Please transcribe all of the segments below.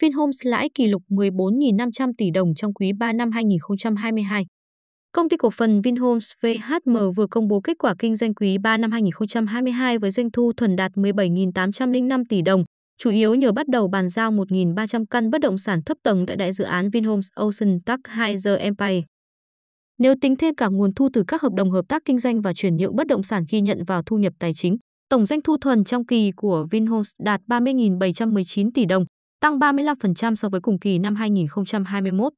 Vinhomes lãi kỷ lục 14.500 tỷ đồng trong quý 3 năm 2022. Công ty cổ phần Vinhomes VHM vừa công bố kết quả kinh doanh quý 3 năm 2022 với doanh thu thuần đạt 17.805 tỷ đồng, chủ yếu nhờ bắt đầu bàn giao 1.300 căn bất động sản thấp tầng tại đại dự án Vinhomes Ocean Park Heiser Empire. Nếu tính thêm cả nguồn thu từ các hợp đồng hợp tác kinh doanh và chuyển nhượng bất động sản ghi nhận vào thu nhập tài chính, tổng doanh thu thuần trong kỳ của Vinhomes đạt 30.719 tỷ đồng, tăng 35% so với cùng kỳ năm 2021.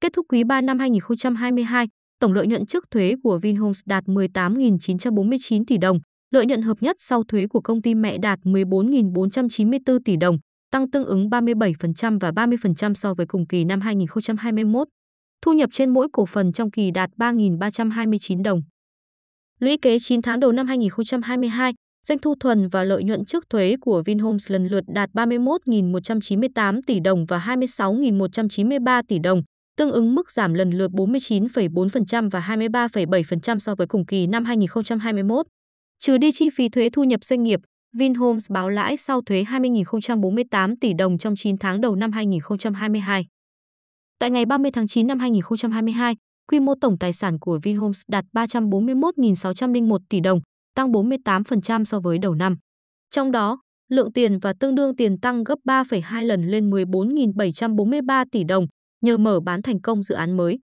Kết thúc quý 3 năm 2022, tổng lợi nhuận trước thuế của Vinhomes đạt 18.949 tỷ đồng, lợi nhuận hợp nhất sau thuế của công ty mẹ đạt 14.494 tỷ đồng, tăng tương ứng 37% và 30% so với cùng kỳ năm 2021. Thu nhập trên mỗi cổ phần trong kỳ đạt 3.329 đồng. Lũy kế 9 tháng đầu năm 2022, Doanh thu thuần và lợi nhuận trước thuế của Vinhomes lần lượt đạt 31.198 tỷ đồng và 26.193 tỷ đồng, tương ứng mức giảm lần lượt 49,4% và 23,7% so với cùng kỳ năm 2021. Trừ đi chi phí thuế thu nhập doanh nghiệp, Vinhomes báo lãi sau thuế 20.048 tỷ đồng trong 9 tháng đầu năm 2022. Tại ngày 30 tháng 9 năm 2022, quy mô tổng tài sản của Vinhomes đạt 341.601 tỷ đồng, tăng 48% so với đầu năm. Trong đó, lượng tiền và tương đương tiền tăng gấp 3,2 lần lên 14.743 tỷ đồng nhờ mở bán thành công dự án mới.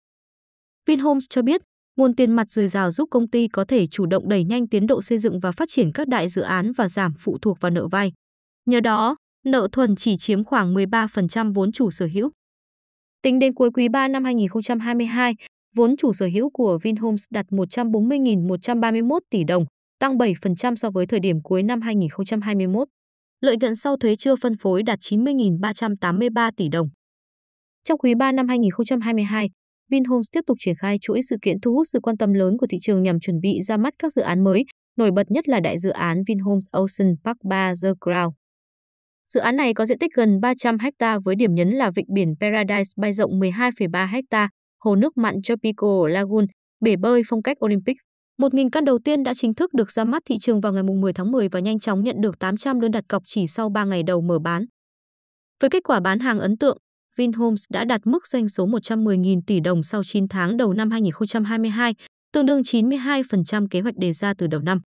Vinhomes cho biết, nguồn tiền mặt dồi dào giúp công ty có thể chủ động đẩy nhanh tiến độ xây dựng và phát triển các đại dự án và giảm phụ thuộc vào nợ vay. Nhờ đó, nợ thuần chỉ chiếm khoảng 13% vốn chủ sở hữu. Tính đến cuối quý 3 năm 2022, vốn chủ sở hữu của Vinhomes đạt 140.131 tỷ đồng, tăng 7% so với thời điểm cuối năm 2021. Lợi nhuận sau thuế chưa phân phối đạt 90.383 tỷ đồng. Trong quý 3 năm 2022, Vinhomes tiếp tục triển khai chuỗi sự kiện thu hút sự quan tâm lớn của thị trường nhằm chuẩn bị ra mắt các dự án mới, nổi bật nhất là đại dự án Vinhomes Ocean Park 3 The Ground. Dự án này có diện tích gần 300 ha với điểm nhấn là vịnh biển Paradise Bay rộng 12,3 ha, hồ nước mặn Tropical Lagoon, bể bơi phong cách Olympic 1.000 căn đầu tiên đã chính thức được ra mắt thị trường vào ngày 10 tháng 10 và nhanh chóng nhận được 800 đơn đặt cọc chỉ sau 3 ngày đầu mở bán. Với kết quả bán hàng ấn tượng, Vinhomes đã đạt mức doanh số 110.000 tỷ đồng sau 9 tháng đầu năm 2022, tương đương 92% kế hoạch đề ra từ đầu năm.